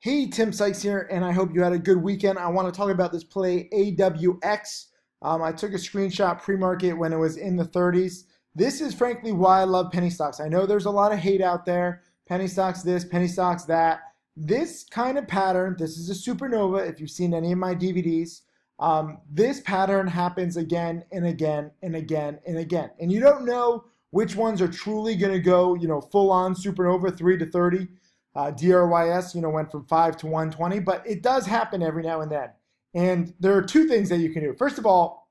Hey, Tim Sykes here, and I hope you had a good weekend. I want to talk about this play AWX. Um, I took a screenshot pre market when it was in the 30s. This is frankly why I love penny stocks. I know there's a lot of hate out there penny stocks this, penny stocks that. This kind of pattern, this is a supernova if you've seen any of my DVDs. Um, this pattern happens again and again and again and again. And you don't know which ones are truly going to go, you know, full on supernova 3 to 30 uh, DRYS, you know, went from 5 to 120, but it does happen every now and then. And there are two things that you can do. First of all,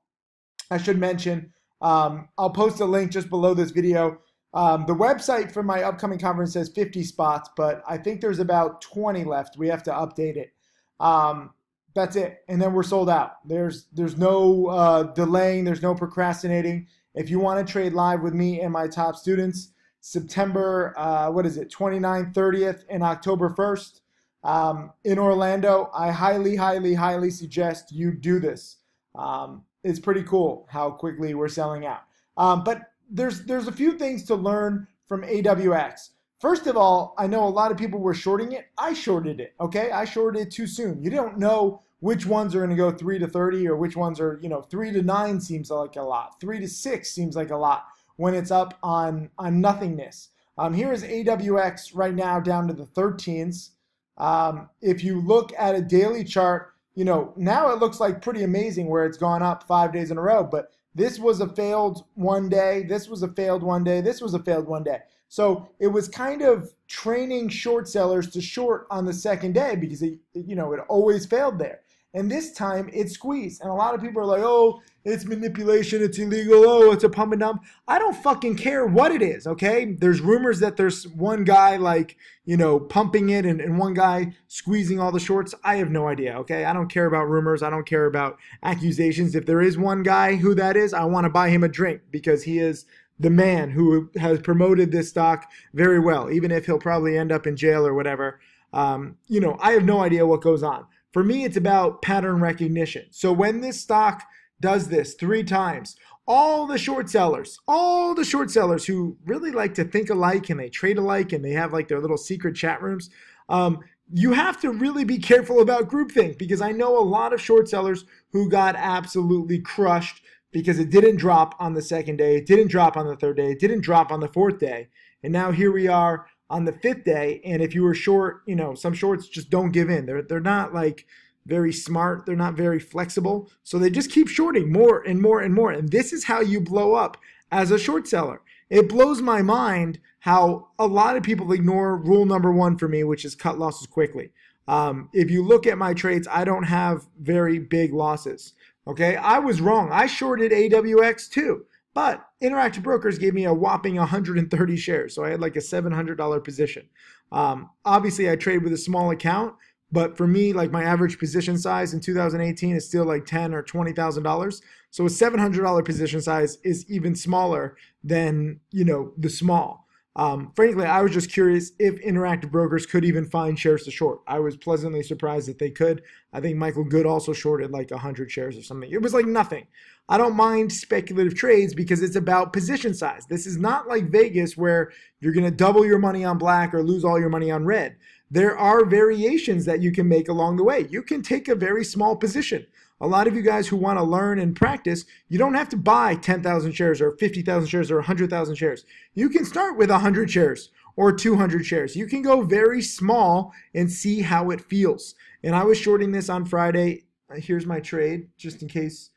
I should mention, um, I'll post a link just below this video. Um, the website for my upcoming conference says 50 spots, but I think there's about 20 left. We have to update it. Um, that's it, and then we're sold out. There's there's no uh, delaying. There's no procrastinating. If you want to trade live with me and my top students, September, uh, what is it, 29th, 30th, and October 1st um, in Orlando. I highly, highly, highly suggest you do this. Um, it's pretty cool how quickly we're selling out. Um, but there's there's a few things to learn from AWX. First of all, I know a lot of people were shorting it. I shorted it. Okay, I shorted it too soon. You don't know which ones are going to go three to thirty or which ones are you know three to nine seems like a lot. Three to six seems like a lot when it's up on on nothingness. Um, here is AWX right now down to the 13s. Um, if you look at a daily chart, you know now it looks like pretty amazing where it's gone up five days in a row. But this was a failed one day. This was a failed one day. This was a failed one day. So it was kind of training short sellers to short on the second day because it, you know it always failed there. And this time it's squeezed. And a lot of people are like, oh, it's manipulation, it's illegal, oh, it's a pump and dump. I don't fucking care what it is, okay? There's rumors that there's one guy like, you know, pumping it and, and one guy squeezing all the shorts. I have no idea, okay? I don't care about rumors. I don't care about accusations. If there is one guy who that is, I want to buy him a drink because he is the man who has promoted this stock very well, even if he'll probably end up in jail or whatever. Um, you know, I have no idea what goes on. For me, it's about pattern recognition. So when this stock does this three times, all the short sellers, all the short sellers who really like to think alike and they trade alike and they have like their little secret chat rooms, um, you have to really be careful about groupthink because I know a lot of short sellers who got absolutely crushed because it didn't drop on the second day, it didn't drop on the third day, it didn't drop on the fourth day. And now here we are on the fifth day. And if you were short, you know, some shorts just don't give in. They're they're not like very smart. They're not very flexible. So they just keep shorting more and more and more. And this is how you blow up as a short seller. It blows my mind how a lot of people ignore rule number one for me, which is cut losses quickly. Um, if you look at my trades, I don't have very big losses. Okay, I was wrong. I shorted AWX too. But Interactive Brokers gave me a whopping 130 shares. So I had like a $700 position. Um, obviously, I trade with a small account, but for me, like my average position size in 2018 is still like 10 or $20,000. So a $700 position size is even smaller than, you know, the small. Um, frankly, I was just curious if interactive brokers could even find shares to short. I was pleasantly surprised that they could. I think Michael Good also shorted like 100 shares or something. It was like nothing. I don't mind speculative trades because it's about position size. This is not like Vegas where you're going to double your money on black or lose all your money on red. There are variations that you can make along the way. You can take a very small position a lot of you guys who want to learn and practice, you don't have to buy 10,000 shares or 50,000 shares or 100,000 shares. You can start with 100 shares or 200 shares. You can go very small and see how it feels. And I was shorting this on Friday. Here's my trade, just in case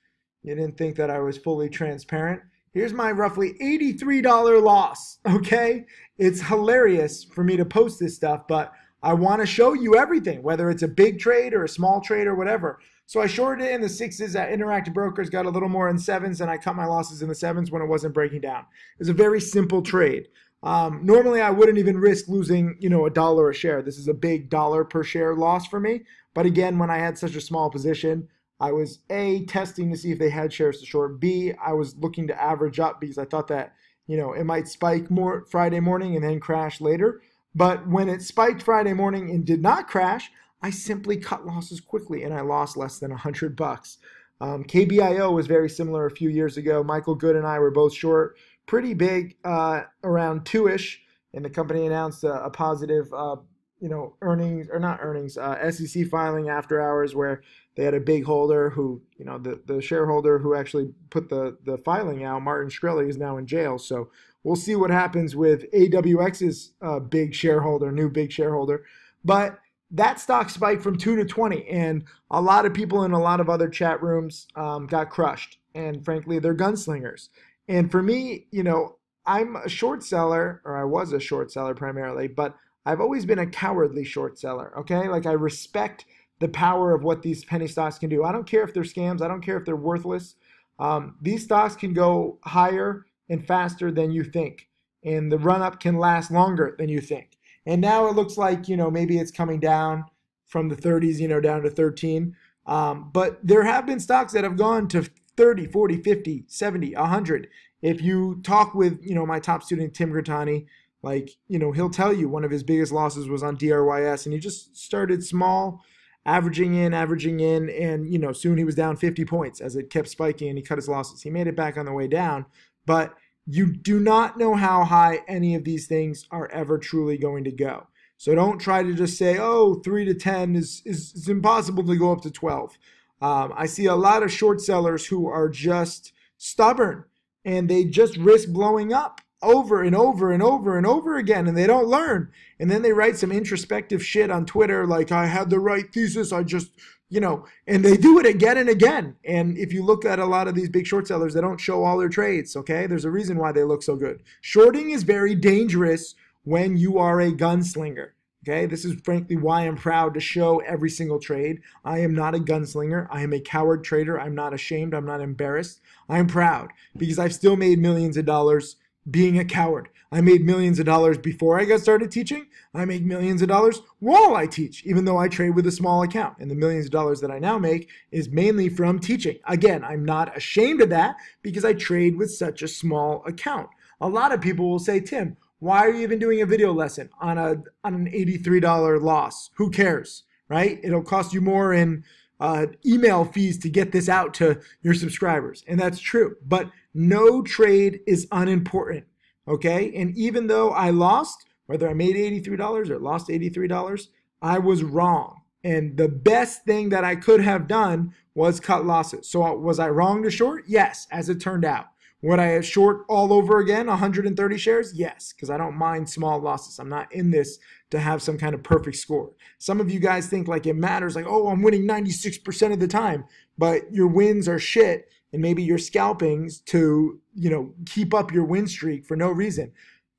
you didn't think that I was fully transparent. Here's my roughly $83 loss, okay? It's hilarious for me to post this stuff, but I want to show you everything, whether it's a big trade or a small trade or whatever. So I shorted it in the sixes at uh, Interactive Brokers, got a little more in sevens, and I cut my losses in the sevens when it wasn't breaking down. It was a very simple trade. Um, normally, I wouldn't even risk losing, you know, a dollar a share. This is a big dollar per share loss for me. But again, when I had such a small position, I was a testing to see if they had shares to short. B, I was looking to average up because I thought that you know it might spike more Friday morning and then crash later. But when it spiked Friday morning and did not crash, I simply cut losses quickly and I lost less than 100 bucks. Um, KBIO was very similar a few years ago. Michael Good and I were both short, pretty big, uh, around two ish, and the company announced a, a positive, uh, you know, earnings or not earnings, uh, SEC filing after hours where they had a big holder who, you know, the, the shareholder who actually put the the filing out, Martin Shkreli, is now in jail. So We'll see what happens with AWX's uh, big shareholder, new big shareholder. But that stock spiked from 2 to 20, and a lot of people in a lot of other chat rooms um, got crushed. And frankly, they're gunslingers. And for me, you know, I'm a short seller, or I was a short seller primarily, but I've always been a cowardly short seller, okay? Like I respect the power of what these penny stocks can do. I don't care if they're scams, I don't care if they're worthless. Um, these stocks can go higher and faster than you think. And the run up can last longer than you think. And now it looks like, you know, maybe it's coming down from the 30s, you know, down to 13. Um, but there have been stocks that have gone to 30, 40, 50, 70, 100. If you talk with, you know, my top student, Tim Gertani, like, you know, he'll tell you one of his biggest losses was on DRYS and he just started small, averaging in, averaging in. And, you know, soon he was down 50 points as it kept spiking and he cut his losses. He made it back on the way down, but you do not know how high any of these things are ever truly going to go. So don't try to just say, oh, 3 to 10 is, is, is impossible to go up to 12. Um, I see a lot of short sellers who are just stubborn and they just risk blowing up over and over and over and over again and they don't learn. And then they write some introspective shit on Twitter like, I had the right thesis, I just you know, and they do it again and again. And if you look at a lot of these big short sellers, they don't show all their trades, okay? There's a reason why they look so good. Shorting is very dangerous when you are a gunslinger. Okay, this is frankly why I'm proud to show every single trade. I am not a gunslinger. I am a coward trader. I'm not ashamed. I'm not embarrassed. I'm proud because I've still made millions of dollars being a coward. I made millions of dollars before I got started teaching. I make millions of dollars while I teach, even though I trade with a small account. And the millions of dollars that I now make is mainly from teaching. Again, I'm not ashamed of that because I trade with such a small account. A lot of people will say, Tim, why are you even doing a video lesson on a on an $83 loss? Who cares? Right? It'll cost you more in uh, email fees to get this out to your subscribers. And that's true. But no trade is unimportant. Okay. And even though I lost, whether I made $83 or lost $83, I was wrong. And the best thing that I could have done was cut losses. So uh, was I wrong to short? Yes, as it turned out. Would I short all over again 130 shares? Yes, because I don't mind small losses. I'm not in this to have some kind of perfect score. Some of you guys think like it matters, like, oh, I'm winning 96% of the time, but your wins are shit and maybe you're scalping to you know keep up your win streak for no reason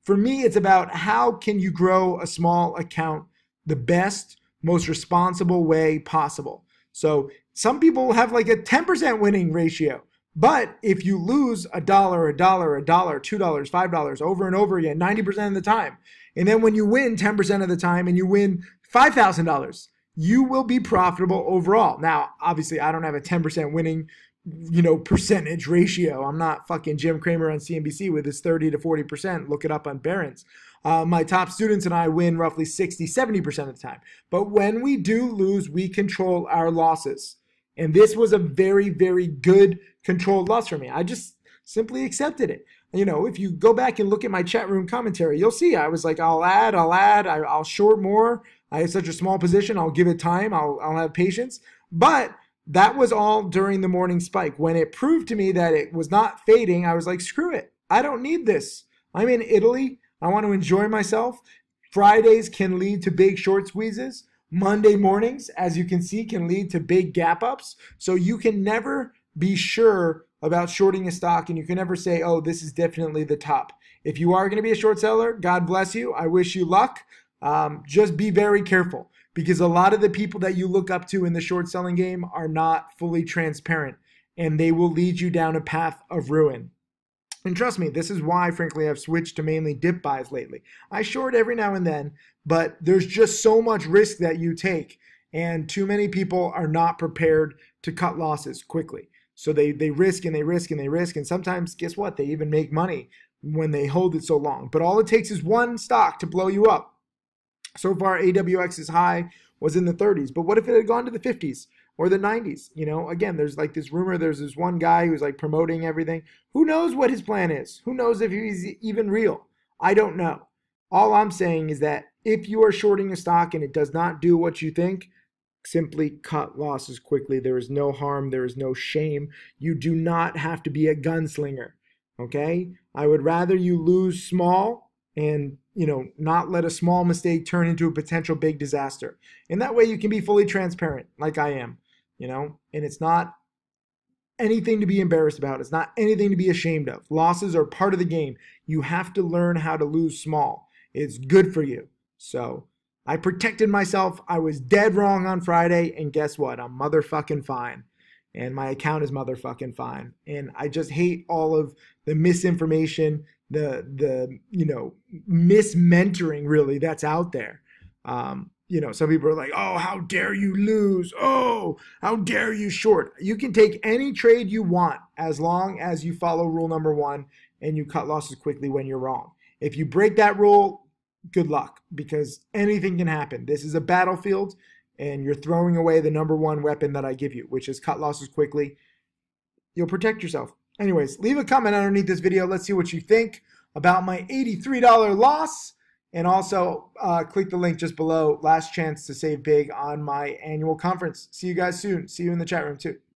for me it's about how can you grow a small account the best most responsible way possible so some people have like a 10% winning ratio but if you lose a dollar a dollar a dollar two dollars five dollars over and over again 90% of the time and then when you win 10% of the time and you win $5000 you will be profitable overall now obviously i don't have a 10% winning you know, percentage ratio. I'm not fucking Jim Cramer on CNBC with his 30 to 40%. Look it up on Barron's. Uh, my top students and I win roughly 60, 70% of the time. But when we do lose, we control our losses. And this was a very, very good controlled loss for me. I just simply accepted it. You know, if you go back and look at my chat room commentary, you'll see I was like, I'll add, I'll add, I, will short more. I have such a small position. I'll give it time. I'll, I'll have patience. But that was all during the morning spike. When it proved to me that it was not fading, I was like, screw it. I don't need this. I'm in Italy. I want to enjoy myself. Fridays can lead to big short squeezes. Monday mornings, as you can see, can lead to big gap ups. So you can never be sure about shorting a stock and you can never say, oh, this is definitely the top. If you are going to be a short seller, God bless you. I wish you luck. Um, just be very careful because a lot of the people that you look up to in the short selling game are not fully transparent and they will lead you down a path of ruin. And trust me, this is why, frankly, I've switched to mainly dip buys lately. I short every now and then, but there's just so much risk that you take, and too many people are not prepared to cut losses quickly. So they, they risk and they risk and they risk, and sometimes, guess what? They even make money when they hold it so long. But all it takes is one stock to blow you up so far, AWX's high was in the 30s, but what if it had gone to the 50s? or the 90s. You know, again, there's like this rumor, there's this one guy who's like promoting everything. Who knows what his plan is? Who knows if he's even real? I don't know. All I'm saying is that if you are shorting a stock and it does not do what you think, simply cut losses quickly. There is no harm, there is no shame. You do not have to be a gunslinger. Okay? I would rather you lose small and you know not let a small mistake turn into a potential big disaster and that way you can be fully transparent like i am you know and it's not anything to be embarrassed about it's not anything to be ashamed of losses are part of the game you have to learn how to lose small it's good for you so i protected myself i was dead wrong on friday and guess what i'm motherfucking fine and my account is motherfucking fine. And I just hate all of the misinformation, the the you know mismentoring really that's out there. Um, you know, some people are like, "Oh, how dare you lose? Oh, how dare you short?" You can take any trade you want as long as you follow rule number one and you cut losses quickly when you're wrong. If you break that rule, good luck because anything can happen. This is a battlefield and you're throwing away the number one weapon that I give you, which is cut losses quickly, you'll protect yourself. Anyways, leave a comment underneath this video. Let's see what you think about my $83 loss. And also, uh, click the link just below. Last chance to save big on my annual conference. See you guys soon. See you in the chat room, too.